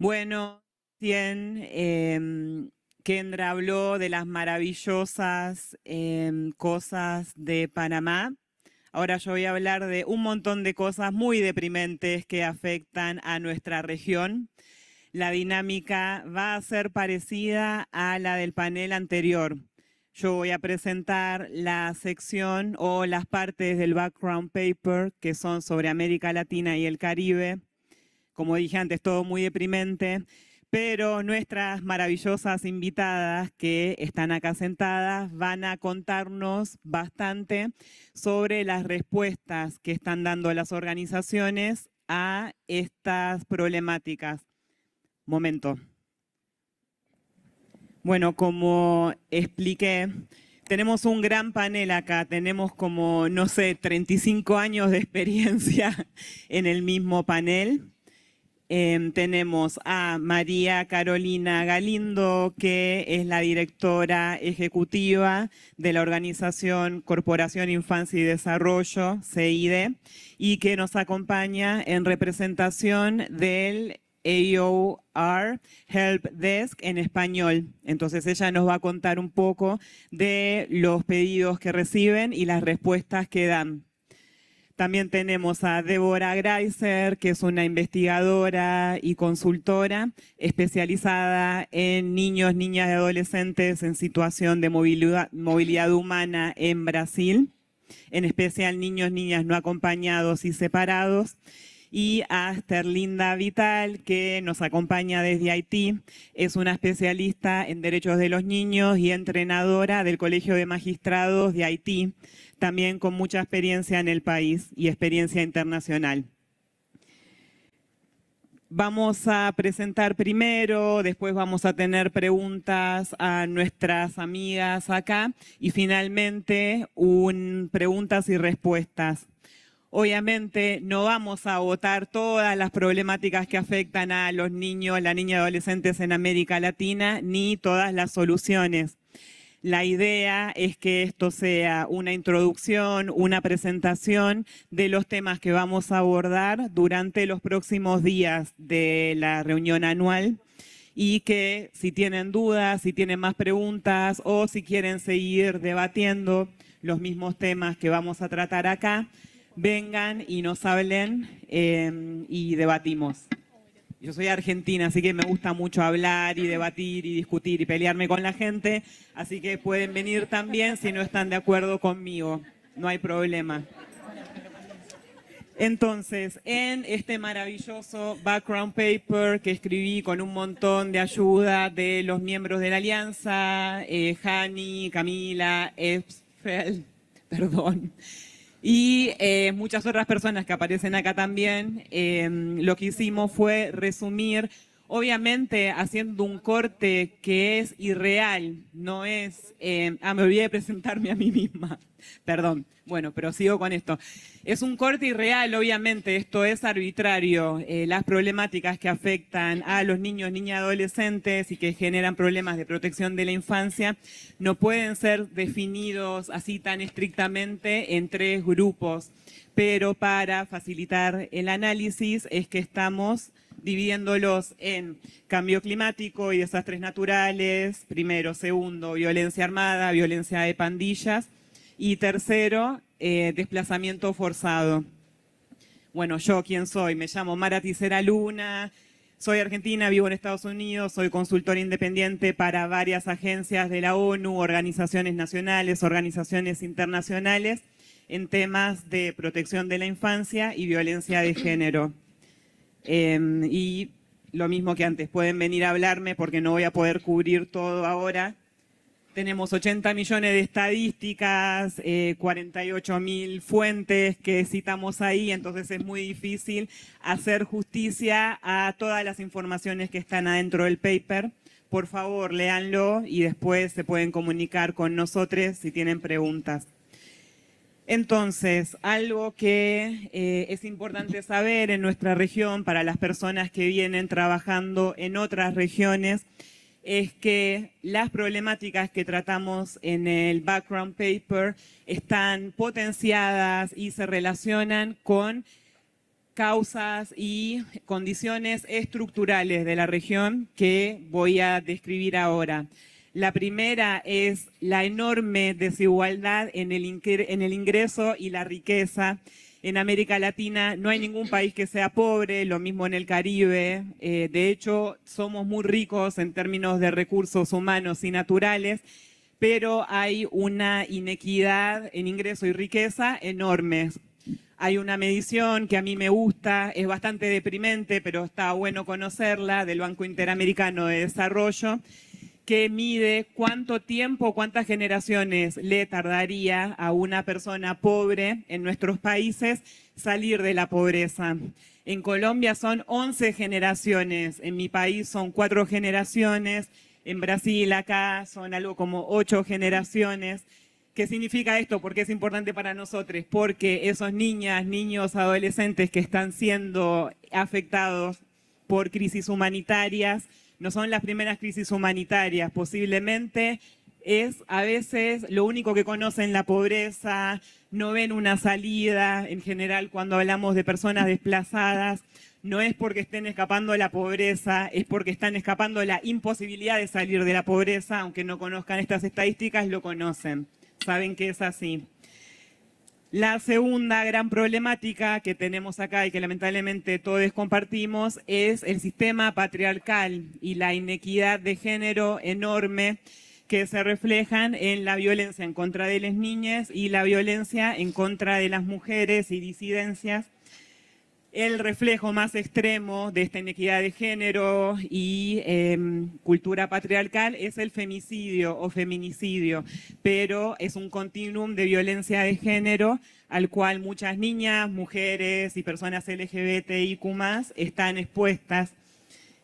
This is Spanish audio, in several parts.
Bueno, bien, em, Kendra habló de las maravillosas em, cosas de Panamá. Ahora yo voy a hablar de un montón de cosas muy deprimentes que afectan a nuestra región. La dinámica va a ser parecida a la del panel anterior. Yo voy a presentar la sección o las partes del background paper que son sobre América Latina y el Caribe como dije antes, todo muy deprimente, pero nuestras maravillosas invitadas que están acá sentadas van a contarnos bastante sobre las respuestas que están dando las organizaciones a estas problemáticas. Momento. Bueno, como expliqué, tenemos un gran panel acá, tenemos como, no sé, 35 años de experiencia en el mismo panel. Em, tenemos a María Carolina Galindo, que es la directora ejecutiva de la organización Corporación Infancia y Desarrollo, CID, y que nos acompaña en representación del AOR Help Desk en español. Entonces ella nos va a contar un poco de los pedidos que reciben y las respuestas que dan. También tenemos a Débora Greiser, que es una investigadora y consultora especializada en niños, niñas y adolescentes en situación de movilidad, movilidad humana en Brasil, en especial niños, niñas no acompañados y separados y a Sterlinda Vital, que nos acompaña desde Haití. Es una especialista en derechos de los niños y entrenadora del Colegio de Magistrados de Haití, también con mucha experiencia en el país y experiencia internacional. Vamos a presentar primero, después vamos a tener preguntas a nuestras amigas acá y finalmente un preguntas y respuestas. Obviamente no vamos a votar todas las problemáticas que afectan a los niños, las niñas y adolescentes en América Latina, ni todas las soluciones. La idea es que esto sea una introducción, una presentación de los temas que vamos a abordar durante los próximos días de la reunión anual y que si tienen dudas, si tienen más preguntas o si quieren seguir debatiendo los mismos temas que vamos a tratar acá, vengan y nos hablen em, y debatimos. Yo soy argentina, así que me gusta mucho hablar y debatir y discutir y pelearme con la gente, así que pueden venir también si no están de acuerdo conmigo, no hay problema. Entonces, en este maravilloso background paper que escribí con un montón de ayuda de los miembros de la alianza, eh, Hani, Camila, Epsfeld, perdón, y eh, muchas otras personas que aparecen acá también, eh, lo que hicimos fue resumir obviamente haciendo un corte que es irreal, no es... Eh, ah, me olvidé de presentarme a mí misma, perdón. Bueno, pero sigo con esto. Es un corte irreal, obviamente, esto es arbitrario. Eh, las problemáticas que afectan a los niños, niñas, adolescentes y que generan problemas de protección de la infancia no pueden ser definidos así tan estrictamente en tres grupos. Pero para facilitar el análisis es que estamos dividiéndolos en cambio climático y desastres naturales, primero, segundo, violencia armada, violencia de pandillas, y tercero, eh, desplazamiento forzado. Bueno, yo, ¿quién soy? Me llamo Mara Ticera Luna, soy argentina, vivo en Estados Unidos, soy consultora independiente para varias agencias de la ONU, organizaciones nacionales, organizaciones internacionales, en temas de protección de la infancia y violencia de género. Em, y lo mismo que antes, pueden venir a hablarme porque no voy a poder cubrir todo ahora. Tenemos 80 millones de estadísticas, 48 eh, mil fuentes que citamos ahí, entonces es muy difícil hacer justicia a todas las informaciones que están adentro del paper. Por favor, léanlo y después se pueden comunicar con nosotros si tienen preguntas. Entonces, algo que eh, es importante saber en nuestra región para las personas que vienen trabajando en otras regiones es que las problemáticas que tratamos en el background paper están potenciadas y se relacionan con causas y condiciones estructurales de la región que voy a describir ahora. La primera es la enorme desigualdad en el, ingreso y la riqueza. En América Latina no hay ningún país que sea pobre, lo mismo en el Caribe. Eh, de hecho, somos muy ricos en términos de recursos humanos y naturales, pero hay una inequidad en ingreso y riqueza enorme. Hay una medición que a mí me gusta, es bastante deprimente, pero está bueno conocerla, del Banco Interamericano de Desarrollo, que mide cuánto tiempo, cuántas generaciones le tardaría a una persona pobre en nuestros países salir de la pobreza. En Colombia son 11 generaciones, en mi país son 4 generaciones, en Brasil acá son algo como 8 generaciones. ¿Qué significa esto? Porque es importante para nosotros? Porque esos niñas, niños, adolescentes que están siendo afectados por crisis humanitarias, no son las primeras crisis humanitarias, posiblemente es a veces lo único que conocen la pobreza, no ven una salida, en general cuando hablamos de personas desplazadas, no es porque estén escapando de la pobreza, es porque están escapando de la imposibilidad de salir de la pobreza, aunque no conozcan estas estadísticas, lo conocen, saben que es así. La segunda gran problemática que tenemos acá y que lamentablemente todos compartimos es el sistema patriarcal y la inequidad de género enorme que se reflejan en la violencia en contra de las niñas y la violencia en contra de las mujeres y disidencias el reflejo más extremo de esta inequidad de género y em, cultura patriarcal es el femicidio o feminicidio, pero es un continuum de violencia de género al cual muchas niñas, mujeres y personas LGBTIQ están expuestas.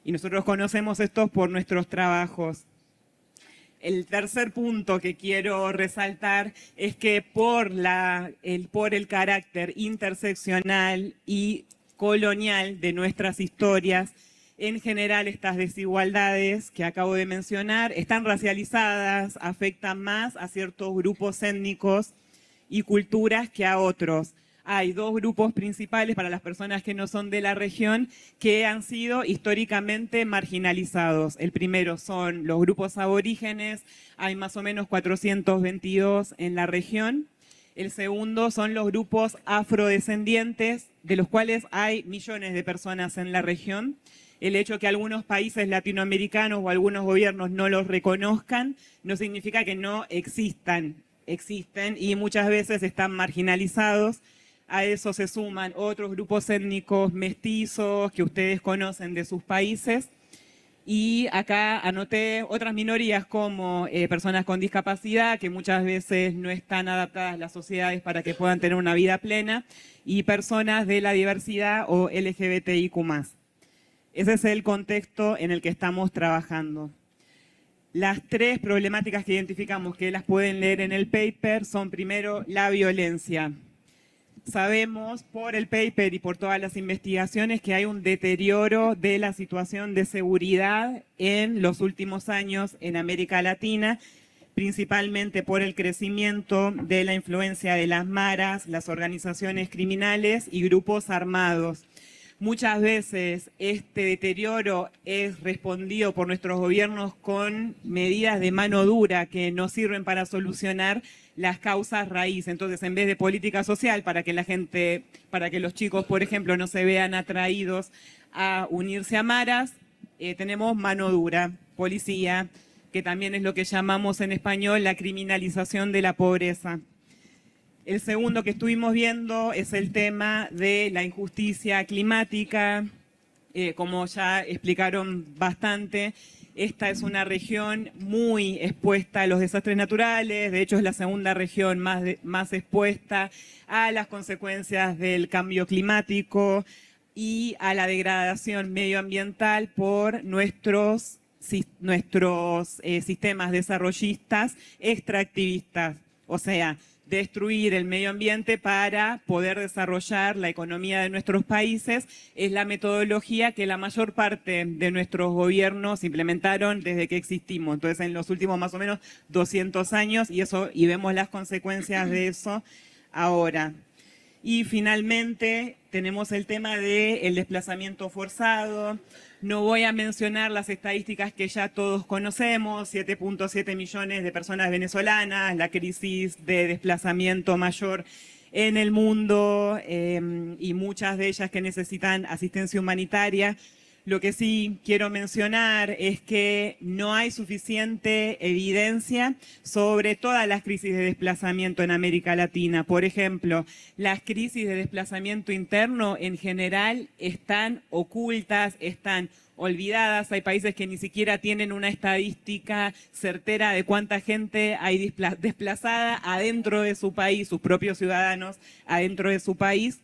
Y nosotros conocemos esto por nuestros trabajos. El tercer punto que quiero resaltar es que por, la, el, por el carácter interseccional y colonial de nuestras historias. En general, estas desigualdades que acabo de mencionar están racializadas, afectan más a ciertos grupos étnicos y culturas que a otros. Hay dos grupos principales para las personas que no son de la región que han sido históricamente marginalizados. El primero son los grupos aborígenes, hay más o menos 422 en la región, el segundo son los grupos afrodescendientes, de los cuales hay millones de personas en la región. El hecho que algunos países latinoamericanos o algunos gobiernos no los reconozcan no significa que no existan, existen y muchas veces están marginalizados. A eso se suman otros grupos étnicos mestizos que ustedes conocen de sus países. Y acá anoté otras minorías como eh, personas con discapacidad, que muchas veces no están adaptadas las sociedades para que puedan tener una vida plena, y personas de la diversidad o LGBTIQ. Ese es el contexto en el que estamos trabajando. Las tres problemáticas que identificamos que las pueden leer en el paper son primero la violencia, sabemos por el paper y por todas las investigaciones que hay un deterioro de la situación de seguridad en los últimos años en América Latina, principalmente por el crecimiento de la influencia de las maras, las organizaciones criminales y grupos armados. Muchas veces este deterioro es respondido por nuestros gobiernos con medidas de mano dura que no sirven para solucionar las causas raíz. Entonces, en vez de política social, para que la gente, para que los chicos, por ejemplo, no se vean atraídos a unirse a maras, eh, tenemos mano dura, policía, que también es lo que llamamos en español la criminalización de la pobreza. El segundo que estuvimos viendo es el tema de la injusticia climática, eh, como ya explicaron bastante, esta es una región muy expuesta a los desastres naturales, de hecho es la segunda región más, más expuesta a las consecuencias del cambio climático y a la degradación medioambiental por nuestros, nuestros eh, sistemas desarrollistas extractivistas. O sea, destruir el medio ambiente para poder desarrollar la economía de nuestros países. Es la metodología que la mayor parte de nuestros gobiernos implementaron desde que existimos. Entonces, en los últimos más o menos 200 años y eso y vemos las consecuencias de eso ahora. Y finalmente tenemos el tema del el desplazamiento forzado, no voy a mencionar las estadísticas que ya todos conocemos, 7.7 millones de personas venezolanas, la crisis de desplazamiento mayor en el mundo eh, y muchas de ellas que necesitan asistencia humanitaria. Lo que sí quiero mencionar es que no hay suficiente evidencia sobre todas las crisis de desplazamiento en América Latina. Por ejemplo, las crisis de desplazamiento interno en general están ocultas, están olvidadas, hay países que ni siquiera tienen una estadística certera de cuánta gente hay desplazada adentro de su país, sus propios ciudadanos adentro de su país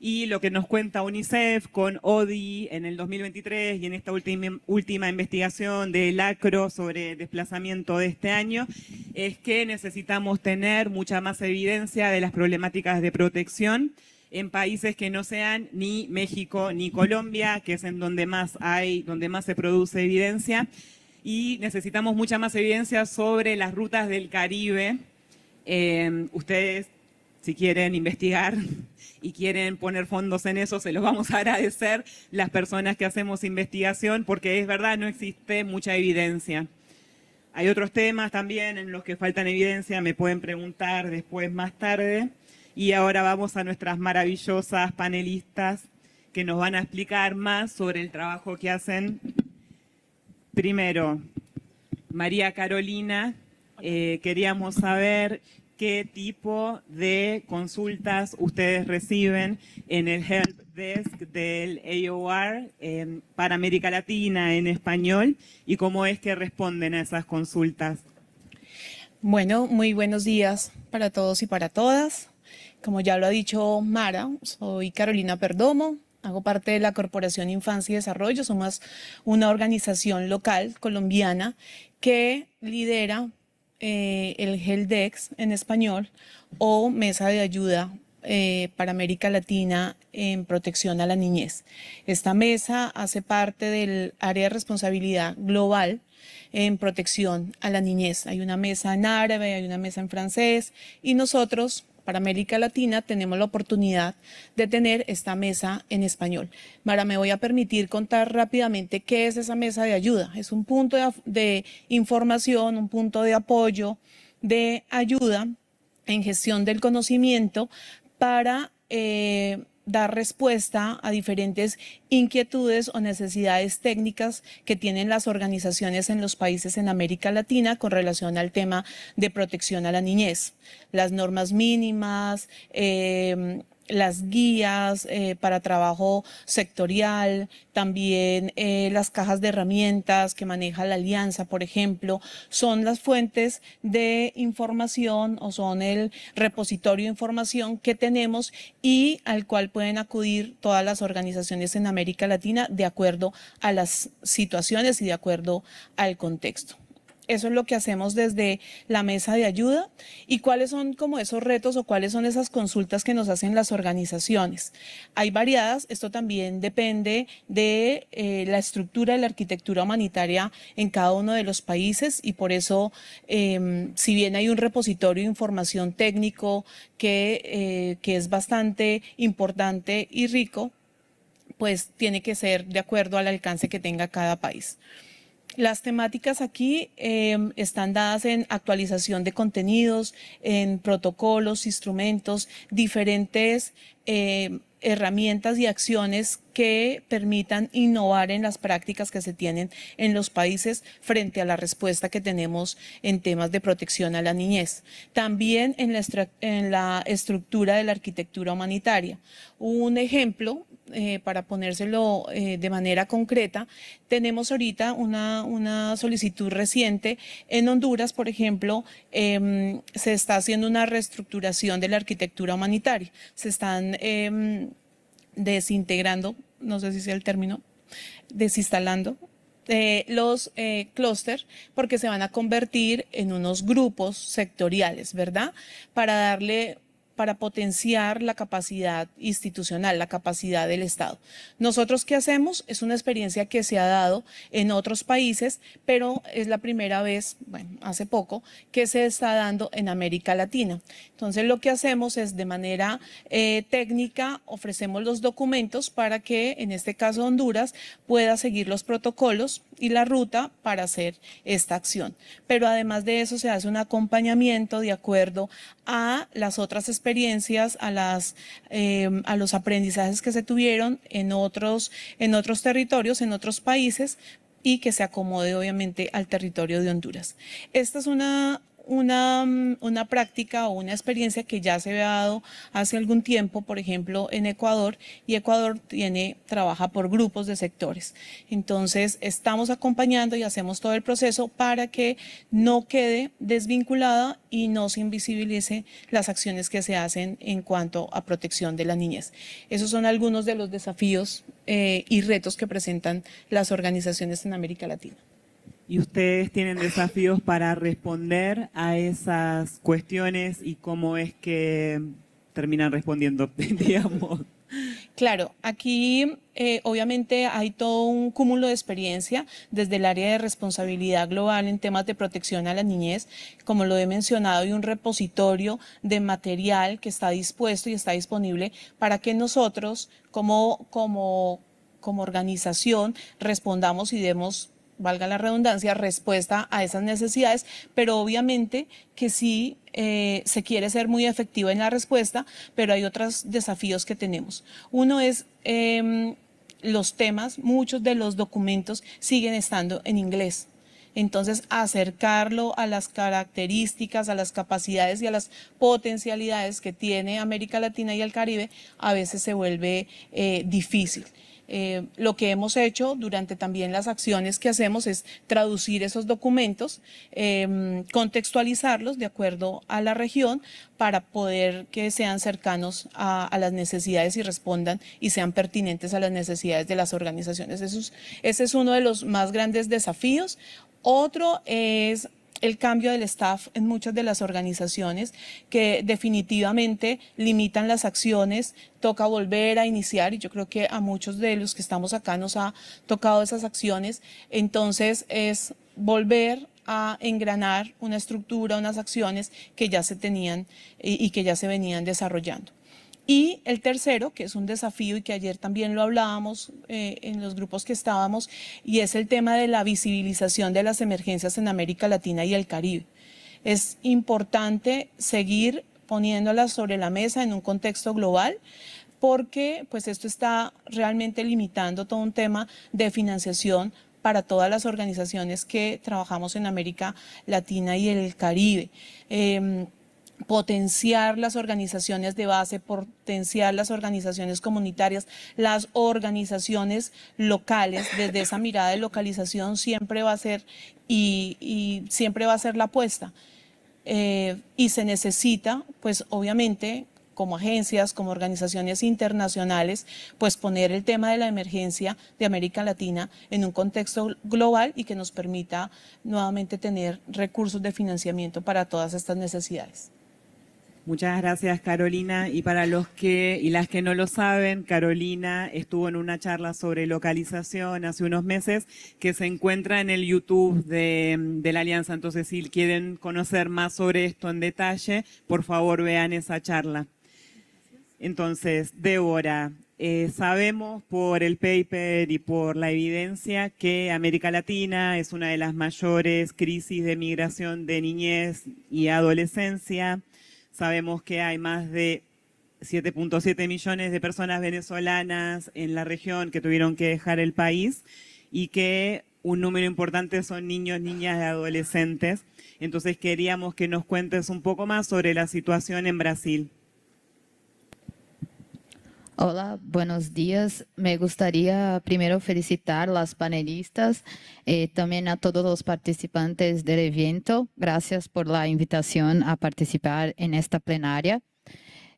y lo que nos cuenta UNICEF con ODI en el 2023 y en esta última, última investigación del ACRO sobre desplazamiento de este año, es que necesitamos tener mucha más evidencia de las problemáticas de protección en países que no sean ni México ni Colombia, que es en donde más hay, donde más se produce evidencia, y necesitamos mucha más evidencia sobre las rutas del Caribe. Eh, ustedes si quieren investigar y quieren poner fondos en eso, se los vamos a agradecer las personas que hacemos investigación, porque es verdad, no existe mucha evidencia. Hay otros temas también en los que faltan evidencia, me pueden preguntar después más tarde. Y ahora vamos a nuestras maravillosas panelistas que nos van a explicar más sobre el trabajo que hacen. Primero, María Carolina, eh, queríamos saber qué tipo de consultas ustedes reciben en el Help Desk del AOR para América Latina en español y cómo es que responden a esas consultas. Bueno, muy buenos días para todos y para todas. Como ya lo ha dicho Mara, soy Carolina Perdomo, hago parte de la Corporación Infancia y Desarrollo, somos una organización local colombiana que lidera eh, el GELDEX en español o Mesa de Ayuda eh, para América Latina en protección a la niñez. Esta mesa hace parte del área de responsabilidad global en protección a la niñez. Hay una mesa en árabe, hay una mesa en francés y nosotros para América Latina tenemos la oportunidad de tener esta mesa en español. Mara, me voy a permitir contar rápidamente qué es esa mesa de ayuda. Es un punto de, información, un punto de apoyo, de ayuda en gestión del conocimiento para... Eh, dar respuesta a diferentes inquietudes o necesidades técnicas que tienen las organizaciones en los países en América Latina con relación al tema de protección a la niñez. Las normas mínimas, eh, las guías eh, para trabajo sectorial, también eh, las cajas de herramientas que maneja la alianza, por ejemplo, son las fuentes de información o son el repositorio de información que tenemos y al cual pueden acudir todas las organizaciones en América Latina de acuerdo a las situaciones y de acuerdo al contexto. Eso es lo que hacemos desde la mesa de ayuda. ¿Y cuáles son como esos retos o cuáles son esas consultas que nos hacen las organizaciones? Hay variadas, esto también depende de eh, la estructura de la arquitectura humanitaria en cada uno de los países y por eso, em, si bien hay un repositorio de información técnico que, eh, que es bastante importante y rico, pues tiene que ser de acuerdo al alcance que tenga cada país. Las temáticas aquí em, están dadas en actualización de contenidos, en protocolos, instrumentos, diferentes em, herramientas y acciones que permitan innovar en las prácticas que se tienen en los países frente a la respuesta que tenemos en temas de protección a la niñez. También en la estructura de la arquitectura humanitaria. Un ejemplo eh, para ponérselo eh, de manera concreta, tenemos ahorita una, solicitud reciente. En Honduras, por ejemplo, em, se está haciendo una reestructuración de la arquitectura humanitaria. Se están em, desintegrando, no sé si sea el término, desinstalando eh, los eh, porque se van a convertir en unos grupos sectoriales, ¿verdad? Para darle para potenciar la capacidad institucional, la capacidad del Estado. Nosotros qué hacemos es una experiencia que se ha dado en otros países, pero es la primera vez, bueno, hace poco, que se está dando en América Latina. Entonces lo que hacemos es de manera eh, técnica ofrecemos los documentos para que en este caso Honduras pueda seguir los protocolos y la ruta para hacer esta acción. Pero además de eso se hace un acompañamiento de acuerdo a las otras experiencias experiencias, a, las, em, a los aprendizajes que se tuvieron en otros, en otros territorios, en otros países, y que se acomode obviamente al territorio de Honduras. Esta es una una, una, práctica o una experiencia que ya se ha dado hace algún tiempo, por ejemplo, en Ecuador, y Ecuador tiene, trabaja por grupos de sectores. Entonces, estamos acompañando y hacemos todo el proceso para que no quede desvinculada y no se invisibilice las acciones que se hacen en cuanto a protección de la niñez. Esos son algunos de los desafíos eh, y retos que presentan las organizaciones en América Latina. Y ustedes tienen desafíos para responder a esas cuestiones y cómo es que terminan respondiendo, digamos. Claro, aquí eh, obviamente hay todo un cúmulo de experiencia desde el área de responsabilidad global en temas de protección a la niñez, como lo he mencionado, y un repositorio de material que está dispuesto y está disponible para que nosotros como, como, como organización respondamos y demos valga la redundancia, respuesta a esas necesidades, pero obviamente que sí eh, se quiere ser muy efectiva en la respuesta, pero hay otros desafíos que tenemos. Uno es... Em, los temas, muchos de los documentos siguen estando en inglés. Entonces, acercarlo a las características, a las capacidades y a las potencialidades que tiene América Latina y el Caribe a veces se vuelve eh, difícil. Eh, lo que hemos hecho durante también las acciones que hacemos es traducir esos documentos, em, contextualizarlos de acuerdo a la región para poder que sean cercanos a, las necesidades y respondan y sean pertinentes a las necesidades de las organizaciones. Eso ese es uno de los más grandes desafíos. Otro es el cambio del staff en muchas de las organizaciones que definitivamente limitan las acciones, toca volver a iniciar y yo creo que a muchos de los que estamos acá nos ha tocado esas acciones, entonces es volver a engranar una estructura, unas acciones que ya se tenían y, que ya se venían desarrollando. Y el tercero, que es un desafío y que ayer también lo hablábamos eh, en los grupos que estábamos, y es el tema de la visibilización de las emergencias en América Latina y el Caribe. Es importante seguir poniéndolas sobre la mesa en un contexto global porque pues esto está realmente limitando todo un tema de financiación para todas las organizaciones que trabajamos en América Latina y el Caribe. Em, potenciar las organizaciones de base, potenciar las organizaciones comunitarias, las organizaciones locales, desde esa mirada de localización siempre va a ser y, siempre va a ser la apuesta. Eh, y se necesita, pues obviamente, como agencias, como organizaciones internacionales, pues poner el tema de la emergencia de América Latina en un contexto global y que nos permita nuevamente tener recursos de financiamiento para todas estas necesidades. Muchas gracias, Carolina. Y para los que y las que no lo saben, Carolina estuvo en una charla sobre localización hace unos meses que se encuentra en el YouTube de, la Alianza. Entonces, si quieren conocer más sobre esto en detalle, por favor vean esa charla. Entonces, Débora, eh, sabemos por el paper y por la evidencia que América Latina es una de las mayores crisis de migración de niñez y adolescencia Sabemos que hay más de 7.7 millones de personas venezolanas en la región que tuvieron que dejar el país y que un número importante son niños, niñas y adolescentes. Entonces queríamos que nos cuentes un poco más sobre la situación en Brasil. Hola, buenos días. Me gustaría primero felicitar a las panelistas, y eh, también a todos los participantes del evento. Gracias por la invitación a participar en esta plenaria.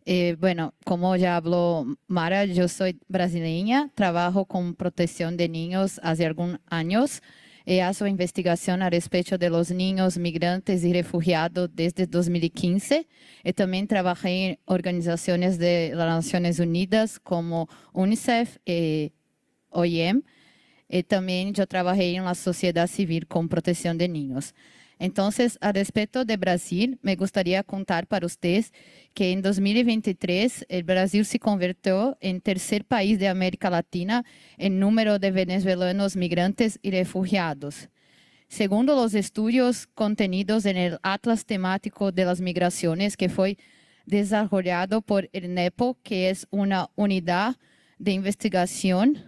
Eh, bueno, como ya habló Mara, yo soy brasileña, trabajo con protección de niños hace algunos años. e a investigação a respeito de los niños migrantes y refugiados desde 2015. E também trabalhei em organizações de las Naciones Unidas como UNICEF e OIM. E também já trabalhei em uma sociedade civil com proteção de niños. Entonces, a respecto de Brasil, me gustaría contar para ustedes que en 2023 el Brasil se convirtió en tercer país de América Latina en número de venezolanos migrantes y refugiados. Según los estudios contenidos en el Atlas temático de las migraciones que fue desarrollado por el NEPO, que es una unidad de investigación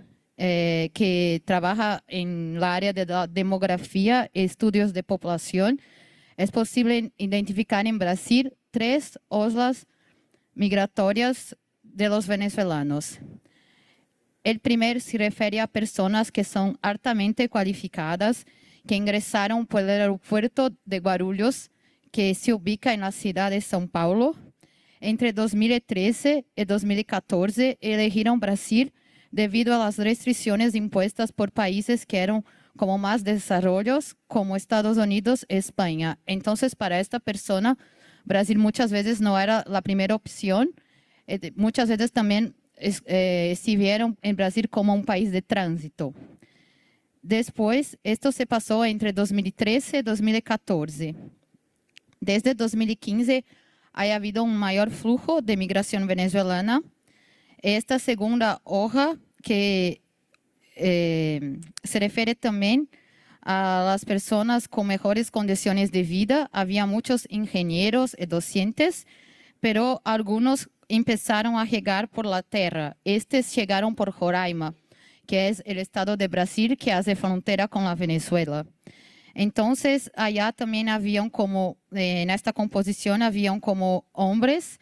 eh, que trabaja en el área de la demografía y estudios de población, es posible identificar en Brasil tres oslas migratorias de los venezolanos. El primero se refiere a personas que son altamente cualificadas, que ingresaron por el aeropuerto de Guarulhos, que se ubica en la ciudad de São Paulo. Entre 2013 y 2014 eligieron Brasil debido a las restricciones impuestas por países que eran como más desarrollos, como Estados Unidos, España. Entonces, para esta persona, Brasil muchas veces no era la primera opción. Eh, muchas veces también eh, se vieron en Brasil como un país de tránsito. Después, esto se pasó entre 2013 y 2014. Desde 2015 ha habido un mayor flujo de migración venezolana esta segunda hoja que eh, se refiere también a las personas con mejores condiciones de vida. Había muchos ingenieros y docentes, pero algunos empezaron a llegar por la tierra. Estos llegaron por Joraima, que es el estado de Brasil que hace frontera con la Venezuela. Entonces, allá también habían como, en esta composición, habían como hombres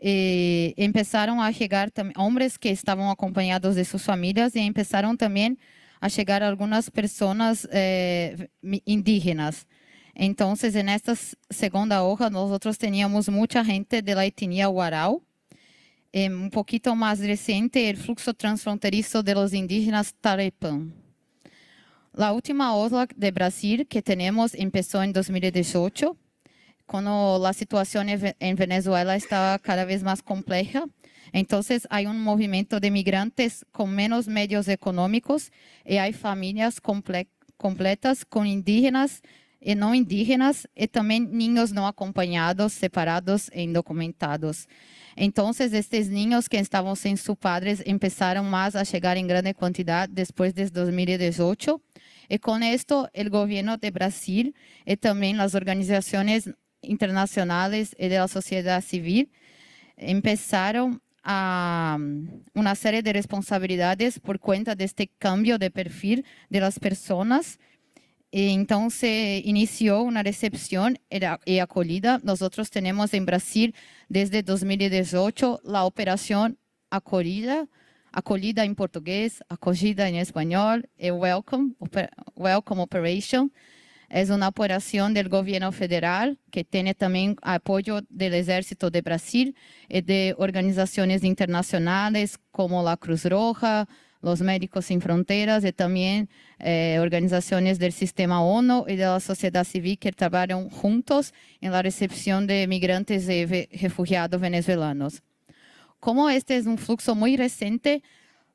eh, empezaram a chegar homens que estavam acompanhados de suas famílias e começaram também a chegar algumas pessoas eh, indígenas. Então, nesta segunda hoja, nós tínhamos muita gente da etnia Warao. Eh, um pouquinho mais recente, o fluxo transfronteiriço de los indígenas Tarepan. A última hoja de Brasil que temos começou em 2018 cuando la situación en Venezuela estaba cada vez más compleja. Entonces hay un movimiento de migrantes con menos medios económicos y hay familias completas con indígenas y no indígenas y también niños no acompañados, separados e indocumentados. Entonces, estos niños que estaban sin sus padres empezaron más a llegar en gran cantidad después de 2018. Y con esto el gobierno de Brasil y también las organizaciones internacionales y de la sociedad civil empezaron a um, una serie de responsabilidades por cuenta de este cambio de perfil de las personas. E entonces inició una recepción y acogida. Nosotros tenemos en Brasil desde 2018 la operación acogida, acolhida en portugués, acogida en español welcome, welcome operation, es una operación del gobierno federal que tiene también apoyo del Ejército de Brasil y eh, de organizaciones internacionales como la Cruz Roja, los Médicos Sin Fronteras y también eh, organizaciones del sistema ONU y de la sociedad civil que trabajan juntos en la recepción de migrantes y refugiados venezolanos. Como este es un flujo muy reciente,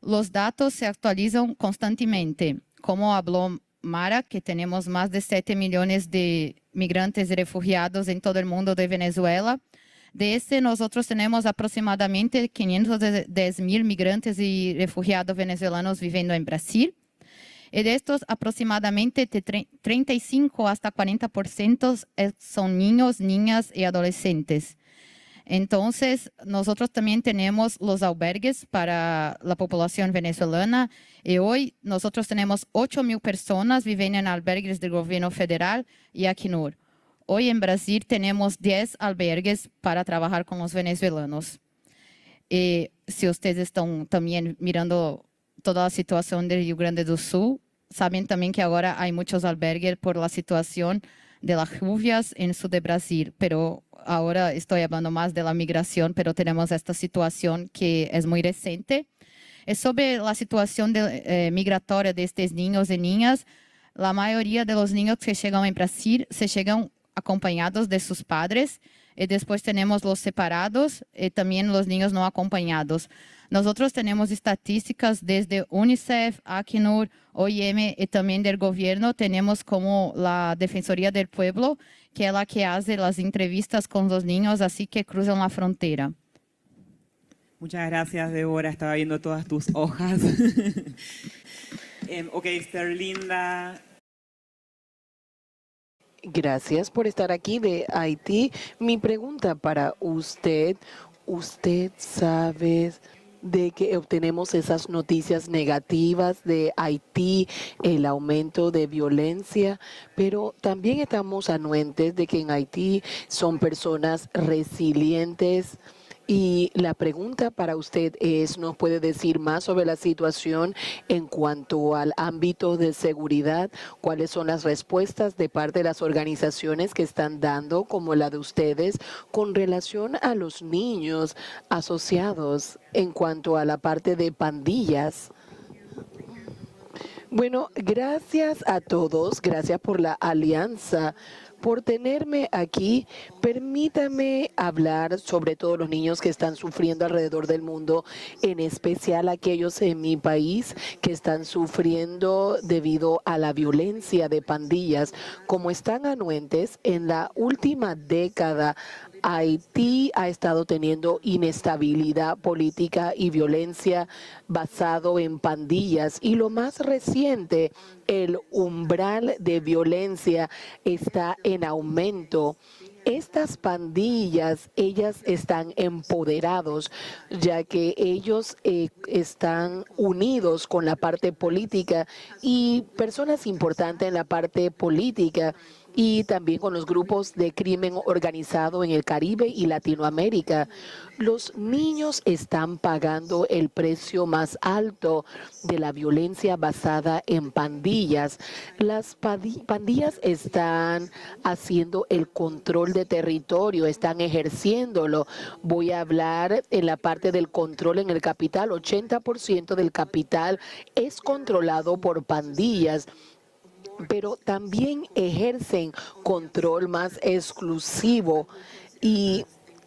los datos se actualizan constantemente. Como habló Mara, que temos mais de 7 milhões de migrantes e refugiados em todo o mundo de Venezuela. De esse, nós temos aproximadamente 510 mil migrantes e refugiados venezuelanos vivendo em Brasil. E destes, aproximadamente 35 a 40% são ninhos, ninhas e adolescentes. Entonces, nosotros también tenemos los albergues para la población venezolana y hoy nosotros tenemos 8.000 personas viviendo en albergues del gobierno federal y ACNUR. Hoy en Brasil tenemos 10 albergues para trabajar con los venezolanos. Y si ustedes están también mirando toda la situación del Río Grande do Sul, saben también que ahora hay muchos albergues por la situación de las lluvias en el sur de Brasil, pero ahora estoy hablando más de la migración, pero tenemos esta situación que es muy reciente. Es sobre la situación eh, migratoria de estos niños y niñas. La mayoría de los niños que llegan en Brasil se llegan acompañados de sus padres y después tenemos los separados y también los niños no acompañados. Nosotros tenemos estadísticas desde UNICEF, ACNUR, OIM y también del gobierno. Tenemos como la Defensoría del Pueblo, que es la que hace las entrevistas con los niños, así que cruzan la frontera. Muchas gracias, Débora. Estaba viendo todas tus hojas. Em, ok, Sterlinda. Gracias por estar aquí de Haití. Mi pregunta para usted, usted sabe de que obtenemos esas noticias negativas de Haití, el aumento de violencia, pero también estamos anuentes de que en Haití son personas resilientes, y la pregunta para usted es, ¿nos puede decir más sobre la situación en cuanto al ámbito de seguridad? ¿Cuáles son las respuestas de parte de las organizaciones que están dando, como la de ustedes, con relación a los niños asociados en cuanto a la parte de pandillas? Bueno, gracias a todos, gracias por la alianza por tenerme aquí. Permítame hablar sobre todos los niños que están sufriendo alrededor del mundo, en especial aquellos en mi país que están sufriendo debido a la violencia de pandillas. Como están anuentes, en la última década Haití ha estado teniendo inestabilidad política y violencia basado en pandillas y lo más reciente, el umbral de violencia está en aumento. Estas pandillas, ellas están empoderados, ya que ellos eh, están unidos con la parte política y personas importantes en la parte política y también con los grupos de crimen organizado en el Caribe y Latinoamérica. Los niños están pagando el precio más alto de la violencia basada en pandillas. Las pandillas están haciendo el control de territorio, están ejerciéndolo. Voy a hablar en la parte del control en el capital. 80% del capital es controlado por pandillas pero también ejercen control más exclusivo y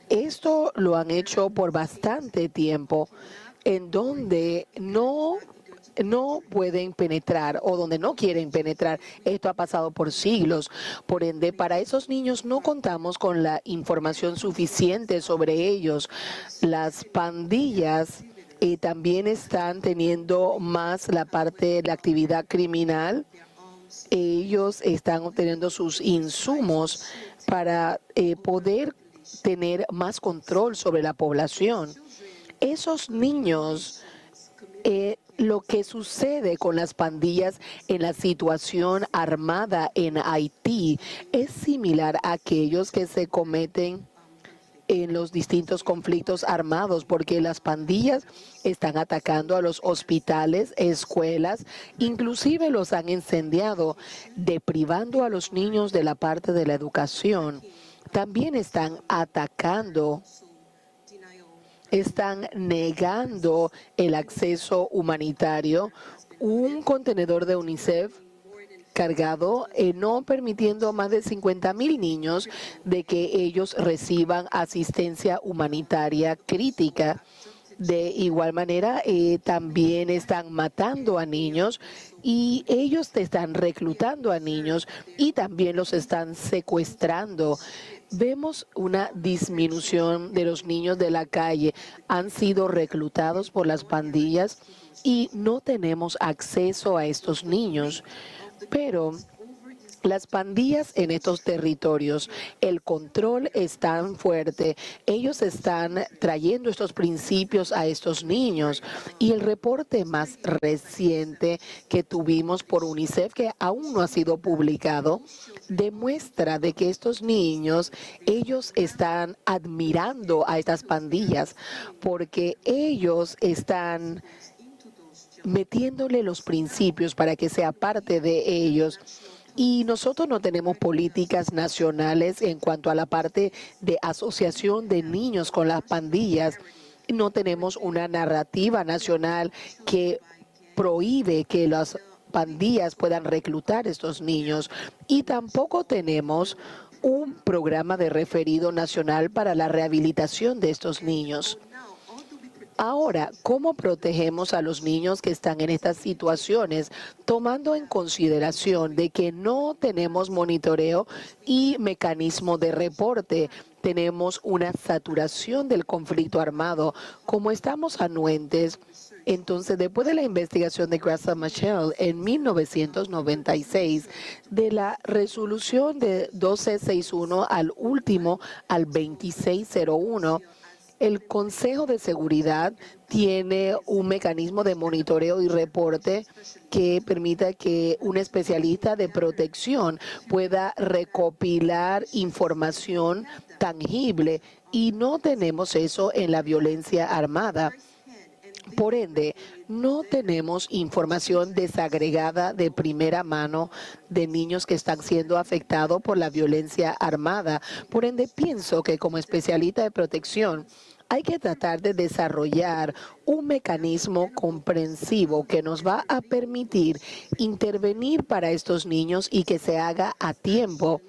esto lo han hecho por bastante tiempo, en donde no pueden penetrar o donde no quieren penetrar. Esto ha pasado por siglos. Por ende, para esos niños no contamos con la información suficiente sobre ellos. Las pandillas eh, también están teniendo más la parte de la actividad criminal ellos están obteniendo sus insumos para eh, poder tener más control sobre la población. Esos niños, eh, lo que sucede con las pandillas en la situación armada en Haití es similar a aquellos que se cometen en los distintos conflictos armados, porque las pandillas están atacando a los hospitales, escuelas, inclusive los han incendiado, deprivando a los niños de la parte de la educación. También están atacando están negando el acceso humanitario. Un contenedor de UNICEF cargado, eh, no permitiendo a más de 50 mil niños de que ellos reciban asistencia humanitaria crítica. De igual manera, eh, también están matando a niños y ellos están reclutando a niños y también los están secuestrando. Vemos una disminución de los niños de la calle. Han sido reclutados por las pandillas y no tenemos acceso a estos niños. Pero las pandillas en estos territorios, el control es tan fuerte, ellos están trayendo estos principios a estos niños y el reporte más reciente que tuvimos por UNICEF, que aún no ha sido publicado, demuestra de que estos niños, ellos están admirando a estas pandillas porque ellos están metiéndole los principios para que sea parte de ellos. Y nosotros no tenemos políticas nacionales en cuanto a la parte de asociación de niños con las pandillas. No tenemos una narrativa nacional que prohíbe que las pandillas puedan reclutar estos niños. Y tampoco tenemos un programa de referido nacional para la rehabilitación de estos niños. Ahora, ¿cómo protegemos a los niños que están en estas situaciones, tomando en consideración de que no tenemos monitoreo y mecanismo de reporte? Tenemos una saturación del conflicto armado. Como estamos anuentes, entonces, después de la investigación de Grassa Michelle en 1996, de la resolución de 1261 al último, al 2601, el Consejo de Seguridad tiene un mecanismo de monitoreo y reporte que permita que un especialista de protección pueda recopilar información tangible y no tenemos eso en la violencia armada. Por ende, no tenemos información desagregada de primera mano de niños que están siendo afectados por la violencia armada. Por ende, pienso que como especialista de protección, hay que tratar de desarrollar un mecanismo comprensivo que nos va a permitir intervenir para estos niños y que se haga a tiempo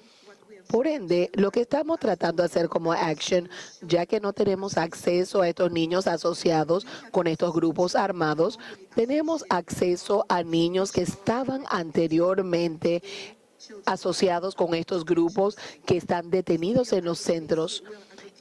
por ende, lo que estamos tratando de hacer como Action, ya que no tenemos acceso a estos niños asociados con estos grupos armados, tenemos acceso a niños que estaban anteriormente asociados con estos grupos que están detenidos en los centros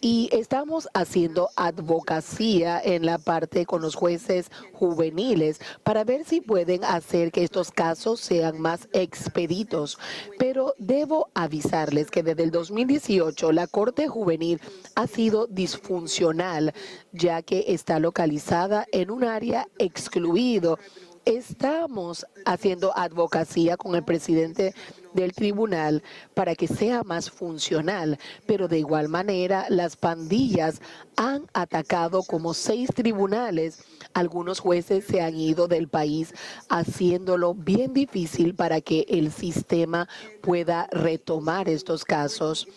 y estamos haciendo advocacia en la parte con los jueces juveniles para ver si pueden hacer que estos casos sean más expeditos. Pero debo avisarles que desde el 2018 la Corte Juvenil ha sido disfuncional, ya que está localizada en un área excluido estamos haciendo advocacia con el presidente del tribunal para que sea más funcional, pero de igual manera las pandillas han atacado como seis tribunales. Algunos jueces se han ido del país haciéndolo bien difícil para que el sistema pueda retomar estos casos.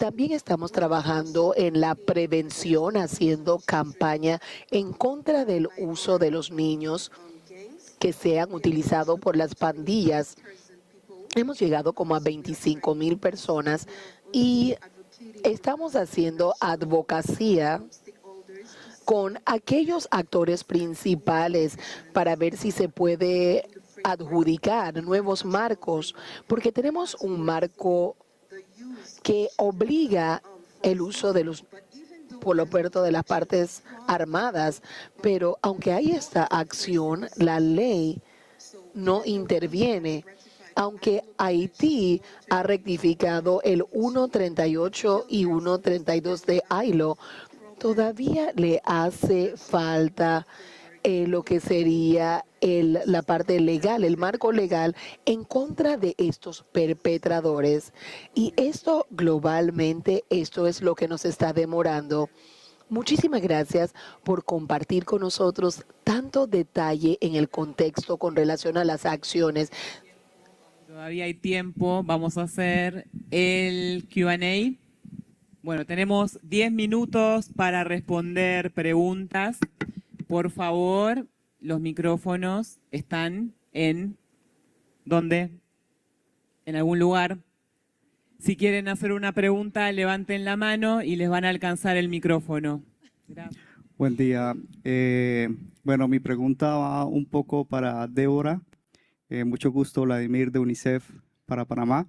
También estamos trabajando en la prevención, haciendo campaña en contra del uso de los niños que sean utilizado por las pandillas Hemos llegado como a 25 mil personas y estamos haciendo advocacia con aquellos actores principales para ver si se puede adjudicar nuevos marcos, porque tenemos un marco que obliga el uso de los por lo puerto de las partes armadas, pero aunque hay esta acción, la ley no interviene aunque Haití ha rectificado el 1.38 y 1.32 de ILO, todavía le hace falta eh, lo que sería la parte legal, el marco legal en contra de estos perpetradores. Y esto globalmente, esto es lo que nos está demorando. Muchísimas gracias por compartir con nosotros tanto detalle en el contexto con relación a las acciones Todavía hay tiempo, vamos a hacer el QA. Bueno, tenemos 10 minutos para responder preguntas. Por favor, los micrófonos están en ¿dónde? En algún lugar. Si quieren hacer una pregunta, levanten la mano y les van a alcanzar el micrófono. Buen día. Eh, bueno, mi pregunta va un poco para Débora. Eh, mucho gusto, Vladimir de UNICEF para Panamá.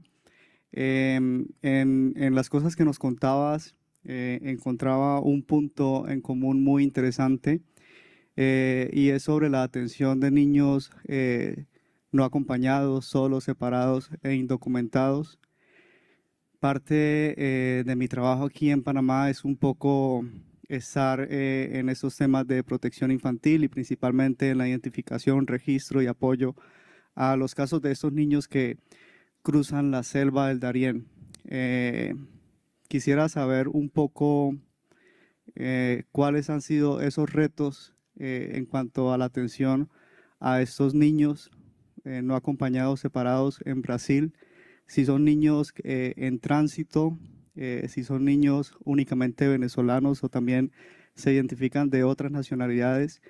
Em, en, las cosas que nos contabas, eh, encontraba un punto en común muy interesante eh, y es sobre la atención de niños no acompañados, solos, separados e indocumentados. Parte de mi trabajo aquí en Panamá es un poco estar en esos temas de protección infantil y principalmente en la identificación, registro y apoyo a los casos de estos niños que cruzan la selva del Darién. Eh, quisiera saber un poco eh, cuáles han sido esos retos eh, en cuanto a la atención a estos niños no acompañados, separados en Brasil, si son niños en tránsito, si son niños únicamente venezolanos o también se identifican de otras nacionalidades.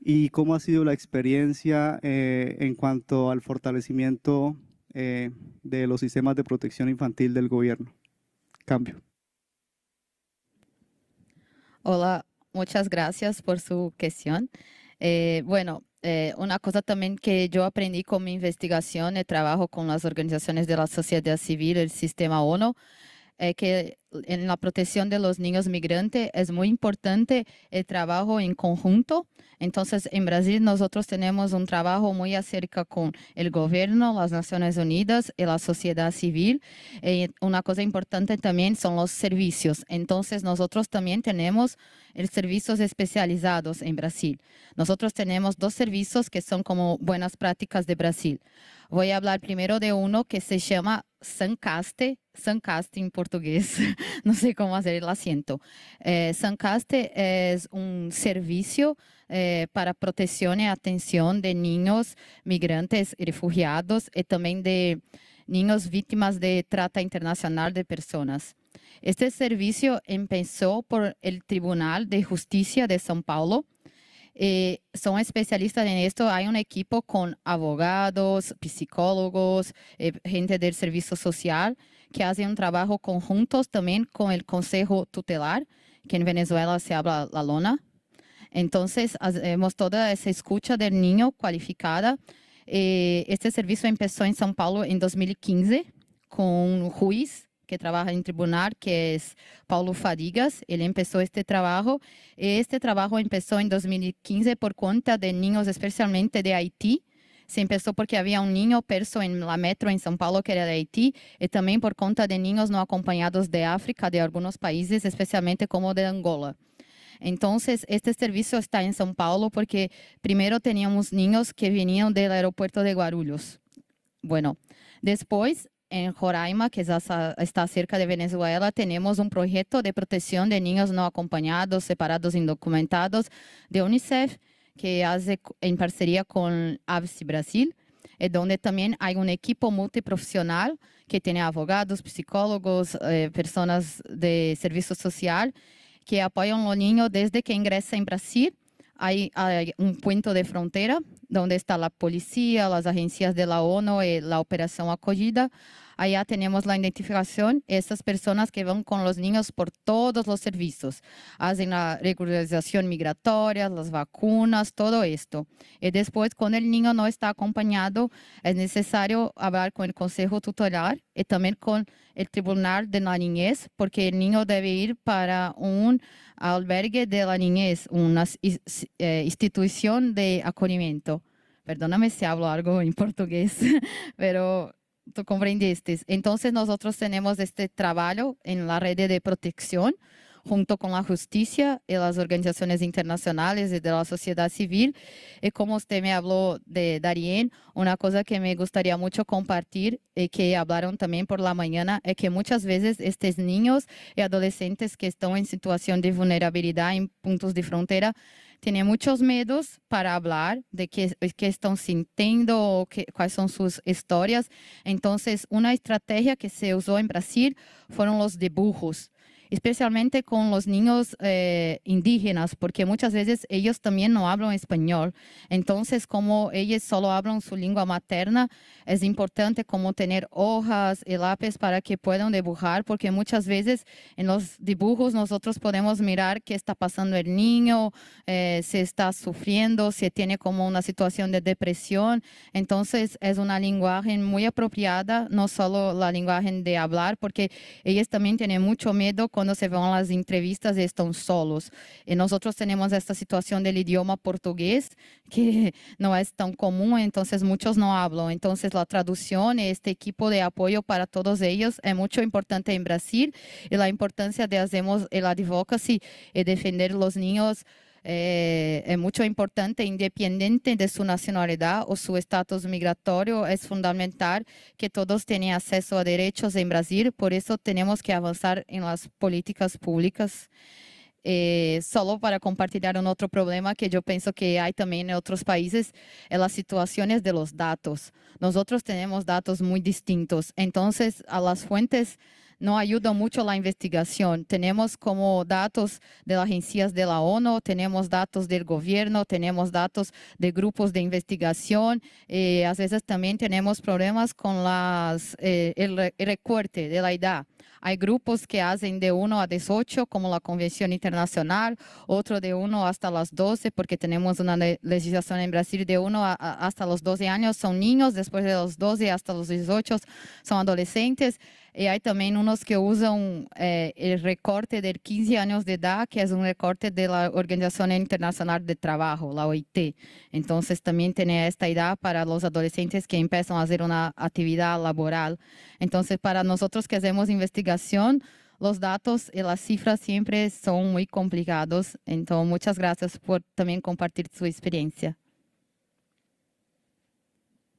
¿Y cómo ha sido la experiencia eh, en cuanto al fortalecimiento eh, de los sistemas de protección infantil del gobierno? Cambio. Hola, muchas gracias por su cuestión. Eh, bueno, una cosa también que yo aprendí con mi investigación y trabajo con las organizaciones de la sociedad civil, el sistema ONU, eh, que en la protección de los niños migrantes es muy importante el trabajo en conjunto. Entonces, en Brasil nosotros tenemos un trabajo muy acerca con el gobierno, las Naciones Unidas y la sociedad civil. Eh, una cosa importante también son los servicios. Entonces, nosotros también tenemos servicios especializados en Brasil. Nosotros tenemos dos servicios que son como buenas prácticas de Brasil. Voy a hablar primero de uno que se llama Sancaste, Sancaste em português, não sei como fazer o acento. Eh, Sancaste é um serviço eh, para proteção e atenção de ninhos migrantes e refugiados e também de ninhos vítimas de trata internacional de pessoas. Este serviço começou por el Tribunal de Justiça de São Paulo Eh, son especialistas en esto. Hay un equipo con abogados, psicólogos, eh, gente del servicio social que hace un trabajo conjuntos también con el Consejo Tutelar, que en Venezuela se habla la lona. Entonces, hacemos toda esa escucha del niño cualificada. Eh, este servicio empezó en São Paulo en 2015 con un juiz que trabaja en tribunal, que es Paulo Fadigas. Él empezó este trabajo. Este trabajo empezó en 2015 por cuenta de niños, especialmente de Haití. Se empezó porque había un niño perso en la metro en São Paulo que era de Haití y también por cuenta de niños no acompañados de África, de algunos países, especialmente como de Angola. Entonces, este servicio está en São Paulo porque primero teníamos niños que venían del aeropuerto de Guarulhos. Bueno, después En Roraima, que está cerca de Venezuela, tenemos un proyecto de protección de niños no acompañados, separados, indocumentados de UNICEF, que hace en parcería con ABSI Brasil, donde también hay un equipo multiprofesional que tiene abogados, psicólogos, eh, personas de servicio social, que apoyan a los niños desde que ingresan en Brasil Hay, hay, un punto de frontera donde está la policía, las agencias de la ONU y eh, la operación acogida. Allá tenemos la identificación, estas personas que van con los niños por todos los servicios. Hacen la regularización migratoria, las vacunas, todo esto. Y después, cuando el niño no está acompañado, es necesario hablar con el consejo tutelar y también con el tribunal de la niñez, porque el niño debe ir para un albergue de la niñez, una eh, institución de acogimiento. Perdóname si hablo algo en portugués, pero tú comprendiste. Entonces nosotros tenemos este trabajo en la red de protección junto con la justicia y las organizaciones internacionales y de la sociedad civil. Y como usted me habló de Darien, una cosa que me gustaría mucho compartir y eh, que hablaron también por la mañana es que muchas veces estos niños y adolescentes que están en situación de vulnerabilidad en puntos de frontera Tenía muchos miedos para hablar de qué, eh, qué están sintiendo o qué, cuáles son sus historias. Entonces, una estrategia que se usó en Brasil fueron los dibujos especialmente con los niños eh, indígenas, porque muchas veces ellos también no hablan español. Entonces, como ellos solo hablan su lengua materna, es importante como tener hojas y lápiz para que puedan dibujar, porque muchas veces en los dibujos nosotros podemos mirar qué está pasando el niño, eh, si está sufriendo, si tiene como una situación de depresión. Entonces, es una lenguaje muy apropiada, no solo la lenguaje de hablar, porque ellos también tienen mucho miedo quando se van as entrevistas estão solos. nós outros temos esta situação do idioma português que não é tão comum, então muitos não falam. Então, la tradução este equipo de apoio para todos eles é muito importante em Brasil E a importância de hacemos o advocacy e defender os meninos. Eh, es mucho importante, independiente de su nacionalidad o su estatus migratorio, es fundamental que todos tengan acceso a derechos en Brasil, por eso tenemos que avanzar en las políticas públicas. Eh, solo para compartir un otro problema que yo pienso que hay también en otros países, es las situaciones de los datos. Nosotros tenemos datos muy distintos, entonces a las fuentes no ayuda mucho la investigación. Tenemos como datos de las agencias de la ONU, tenemos datos del gobierno, tenemos datos de grupos de investigación. Eh, a veces también tenemos problemas con eh, el, recorte de la edad. Hay grupos que hacen de 1 a 18, como la Convención Internacional, otro de 1 hasta las 12, porque tenemos una legislación en Brasil de 1 hasta los 12 años, son niños, después de los 12 hasta los 18 son adolescentes. Y hay también unos que usan eh, el recorte de 15 años de edad, que es un recorte de la Organización Internacional de Trabajo, la OIT. Entonces también tem esta edad para los adolescentes que empiezan a hacer una actividad laboral. Entonces para nosotros que hacemos investigación, los datos y las cifras siempre son muy complicados. Entonces, muchas gracias por también compartir su experiencia.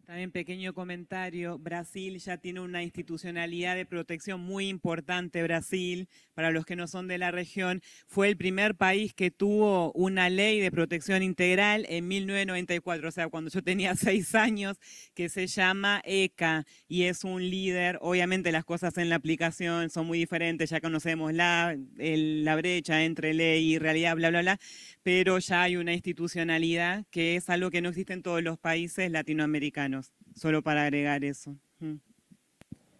También pequeño comentario, Brasil ya tiene una institucionalidad de protección muy importante, Brasil, para los que no son de la región, fue el primer país que tuvo una ley de protección integral en 1994, o sea, cuando yo tenía seis años, que se llama ECA y es un líder, obviamente las cosas en la aplicación son muy diferentes, ya conocemos la, la brecha entre ley y realidad, bla, bla, bla, pero ya hay una institucionalidad que es algo que no existe en todos los países latinoamericanos. Solo para agregar eso.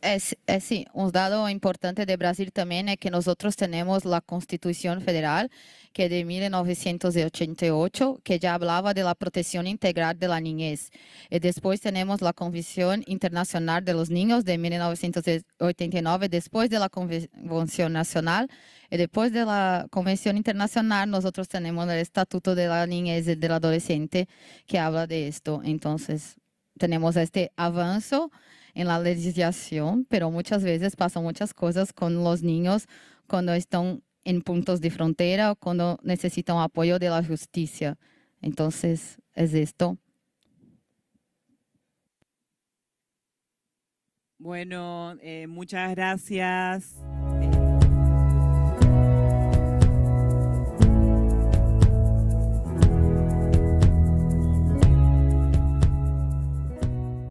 Es, sí, un dado importante de Brasil también es que nosotros tenemos la Constitución Federal, que de 1988, que ya hablaba de la protección integral de la niñez. Y eh, después tenemos la Convención Internacional de los Niños de 1989, después de la Convención Nacional. Y eh, después de la Convención Internacional, nosotros tenemos el Estatuto de la Niñez y del Adolescente, que habla de esto. Entonces, tenemos este avance en la legislación, pero muchas veces pasan muchas cosas con los niños cuando están en puntos de frontera o cuando necesitan apoyo de la justicia. Entonces, es esto. Bueno, eh, muchas gracias.